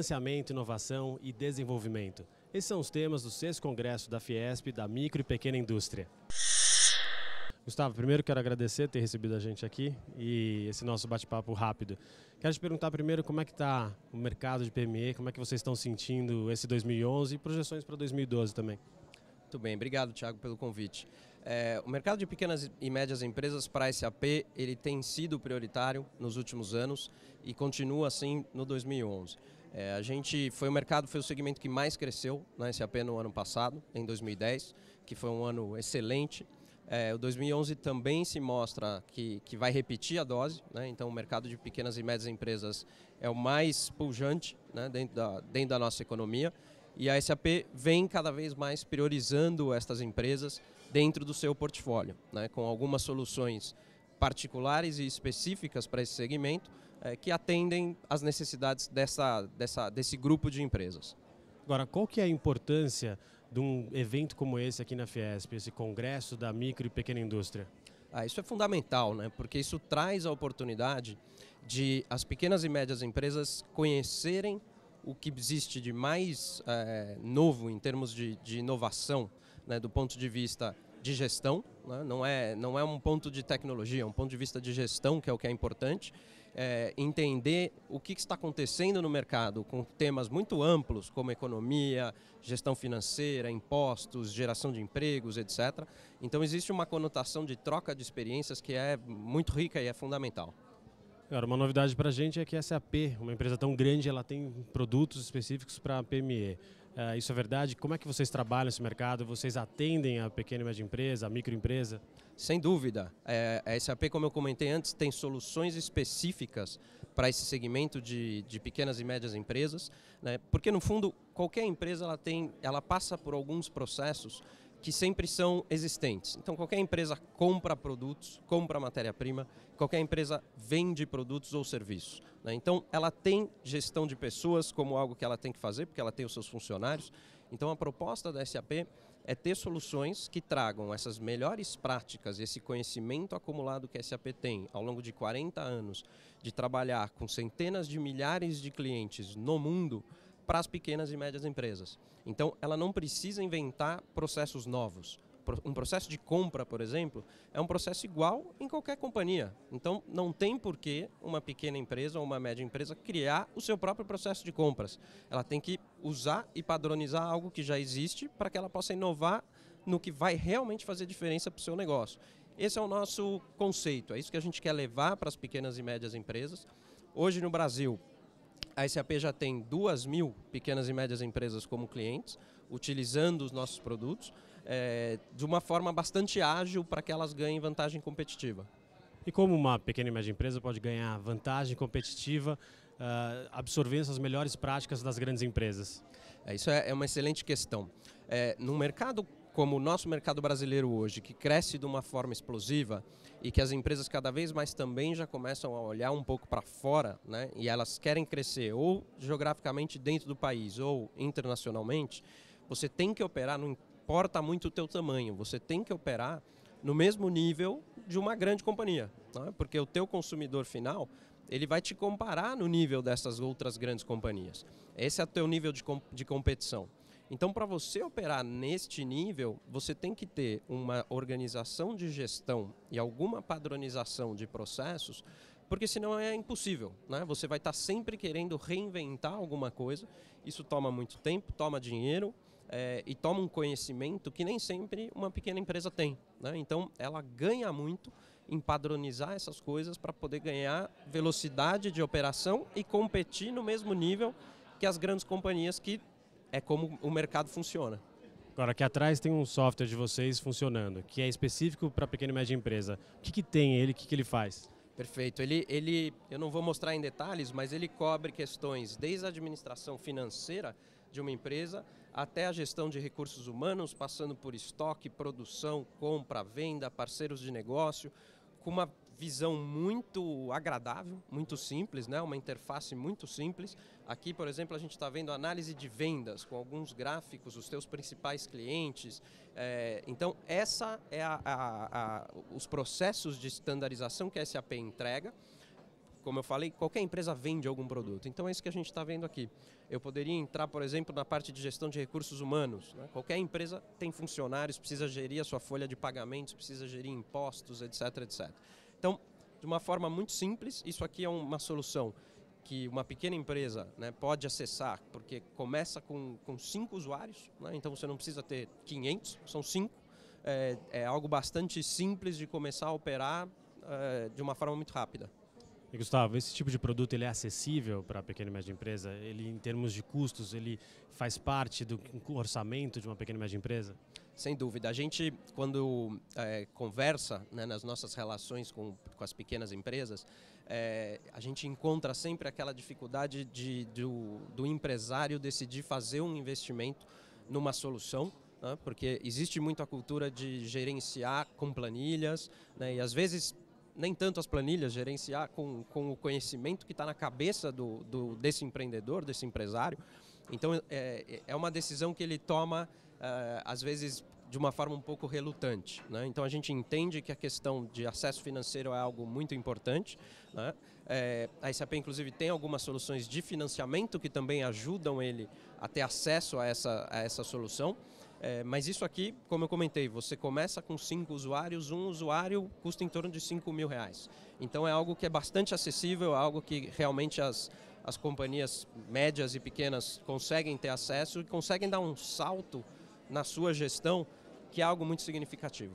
Financiamento, inovação e desenvolvimento. Esses são os temas do sexto congresso da Fiesp da Micro e Pequena Indústria. Gustavo, primeiro quero agradecer ter recebido a gente aqui e esse nosso bate-papo rápido. Quero te perguntar primeiro como é que está o mercado de PME, como é que vocês estão sentindo esse 2011 e projeções para 2012 também. Muito bem, obrigado Thiago pelo convite. É, o mercado de pequenas e médias empresas para SAP ele tem sido prioritário nos últimos anos e continua assim no 2011. É, a gente foi o mercado, foi o segmento que mais cresceu na né, SAP no ano passado, em 2010, que foi um ano excelente. É, o 2011 também se mostra que, que vai repetir a dose, né? então o mercado de pequenas e médias empresas é o mais pujante né? dentro, da, dentro da nossa economia e a SAP vem cada vez mais priorizando estas empresas dentro do seu portfólio, né? com algumas soluções particulares e específicas para esse segmento, é, que atendem às necessidades dessa, dessa, desse grupo de empresas. Agora, qual que é a importância de um evento como esse aqui na Fiesp, esse congresso da micro e pequena indústria? Ah, isso é fundamental, né? porque isso traz a oportunidade de as pequenas e médias empresas conhecerem o que existe de mais é, novo em termos de, de inovação, né? do ponto de vista de gestão, né? não, é, não é um ponto de tecnologia, é um ponto de vista de gestão que é o que é importante, é, entender o que, está acontecendo no mercado com temas muito amplos como economia, gestão financeira, impostos, geração de empregos, etc. Então existe uma conotação de troca de experiências que é muito rica e é fundamental. Cara, uma novidade para a gente é que a SAP, uma empresa tão grande, ela tem produtos específicos para a PME. Uh, isso é verdade? Como é que vocês trabalham esse mercado? Vocês atendem a pequena e média empresa, a microempresa? Sem dúvida. É, a SAP, como eu comentei antes, tem soluções específicas para esse segmento de, de pequenas e médias empresas, né? porque no fundo qualquer empresa ela tem, ela passa por alguns processos que sempre são existentes. Então, qualquer empresa compra produtos, compra matéria-prima, qualquer empresa vende produtos ou serviços. Né? Então, ela tem gestão de pessoas como algo que ela tem que fazer, porque ela tem os seus funcionários. Então, a proposta da SAP é ter soluções que tragam essas melhores práticas, esse conhecimento acumulado que a SAP tem ao longo de 40 anos de trabalhar com centenas de milhares de clientes no mundo para as pequenas e médias empresas. Então, ela não precisa inventar processos novos. Um processo de compra, por exemplo, é um processo igual em qualquer companhia. Então, não tem por que uma pequena empresa ou uma média empresa criar o seu próprio processo de compras. Ela tem que usar e padronizar algo que já existe para que ela possa inovar no que vai realmente fazer diferença para o seu negócio. Esse é o nosso conceito, é isso que a gente quer levar para as pequenas e médias empresas. Hoje no Brasil, a SAP já tem duas mil pequenas e médias empresas como clientes, utilizando os nossos produtos, é, de uma forma bastante ágil para que elas ganhem vantagem competitiva. E como uma pequena e média empresa pode ganhar vantagem competitiva uh, absorvendo essas melhores práticas das grandes empresas? É, isso é, é uma excelente questão. É, no mercado como o nosso mercado brasileiro hoje, que cresce de uma forma explosiva e que as empresas cada vez mais também já começam a olhar um pouco para fora, né, e elas querem crescer ou geograficamente dentro do país ou internacionalmente, você tem que operar, não importa muito o teu tamanho, você tem que operar no mesmo nível de uma grande companhia, né, porque o teu consumidor final ele vai te comparar no nível dessas outras grandes companhias. Esse é o teu nível de, de competição. Então, para você operar neste nível, você tem que ter uma organização de gestão e alguma padronização de processos, porque senão é impossível. Né? Você vai estar tá sempre querendo reinventar alguma coisa. Isso toma muito tempo, toma dinheiro é, e toma um conhecimento que nem sempre uma pequena empresa tem. Né? Então, ela ganha muito em padronizar essas coisas para poder ganhar velocidade de operação e competir no mesmo nível que as grandes companhias que é como o mercado funciona. Agora, aqui atrás tem um software de vocês funcionando, que é específico para pequena e média empresa. O que, que tem ele, o que, que ele faz? Perfeito. Ele, ele, eu não vou mostrar em detalhes, mas ele cobre questões desde a administração financeira de uma empresa até a gestão de recursos humanos, passando por estoque, produção, compra, venda, parceiros de negócio, com uma visão muito agradável, muito simples, né? uma interface muito simples. Aqui, por exemplo, a gente está vendo análise de vendas com alguns gráficos, os teus principais clientes. É, então, essa é a, a, a, os processos de estandarização que a SAP entrega como eu falei, qualquer empresa vende algum produto. Então é isso que a gente está vendo aqui. Eu poderia entrar, por exemplo, na parte de gestão de recursos humanos. Né? Qualquer empresa tem funcionários, precisa gerir a sua folha de pagamentos, precisa gerir impostos, etc, etc. Então, de uma forma muito simples, isso aqui é uma solução que uma pequena empresa né, pode acessar, porque começa com, com cinco usuários, né, então você não precisa ter 500, são cinco. É, é algo bastante simples de começar a operar é, de uma forma muito rápida. E Gustavo, esse tipo de produto ele é acessível para a pequena e média empresa? Ele, em termos de custos, ele faz parte do orçamento de uma pequena e média empresa? Sem dúvida. A gente, quando é, conversa né, nas nossas relações com, com as pequenas empresas, é, a gente encontra sempre aquela dificuldade de, do, do empresário decidir fazer um investimento numa solução né, porque existe muito a cultura de gerenciar com planilhas, né? e às vezes nem tanto as planilhas, gerenciar com, com o conhecimento que está na cabeça do, do, desse empreendedor, desse empresário. Então, é, é uma decisão que ele toma, uh, às vezes, de uma forma um pouco relutante. Né? Então, a gente entende que a questão de acesso financeiro é algo muito importante. Né? É, a SAP, inclusive, tem algumas soluções de financiamento que também ajudam ele a ter acesso a essa, a essa solução. É, mas isso aqui, como eu comentei, você começa com cinco usuários, um usuário custa em torno de 5 mil reais. Então é algo que é bastante acessível, é algo que realmente as, as companhias médias e pequenas conseguem ter acesso e conseguem dar um salto na sua gestão, que é algo muito significativo.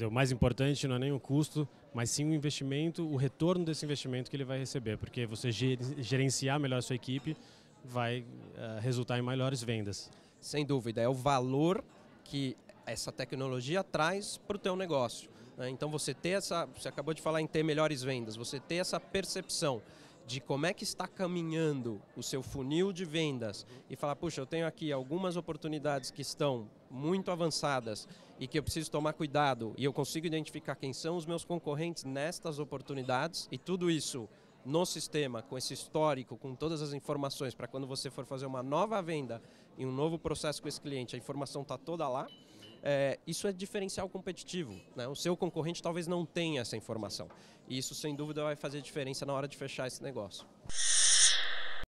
o mais importante não é nem o custo, mas sim o investimento, o retorno desse investimento que ele vai receber, porque você gerenciar melhor a sua equipe vai uh, resultar em melhores vendas. Sem dúvida, é o valor que essa tecnologia traz para o teu negócio. Né? Então você ter essa, você acabou de falar em ter melhores vendas, você ter essa percepção de como é que está caminhando o seu funil de vendas e falar, puxa, eu tenho aqui algumas oportunidades que estão muito avançadas e que eu preciso tomar cuidado e eu consigo identificar quem são os meus concorrentes nestas oportunidades e tudo isso no sistema, com esse histórico, com todas as informações, para quando você for fazer uma nova venda e um novo processo com esse cliente, a informação está toda lá, é, isso é diferencial competitivo. Né? O seu concorrente talvez não tenha essa informação. E isso, sem dúvida, vai fazer diferença na hora de fechar esse negócio.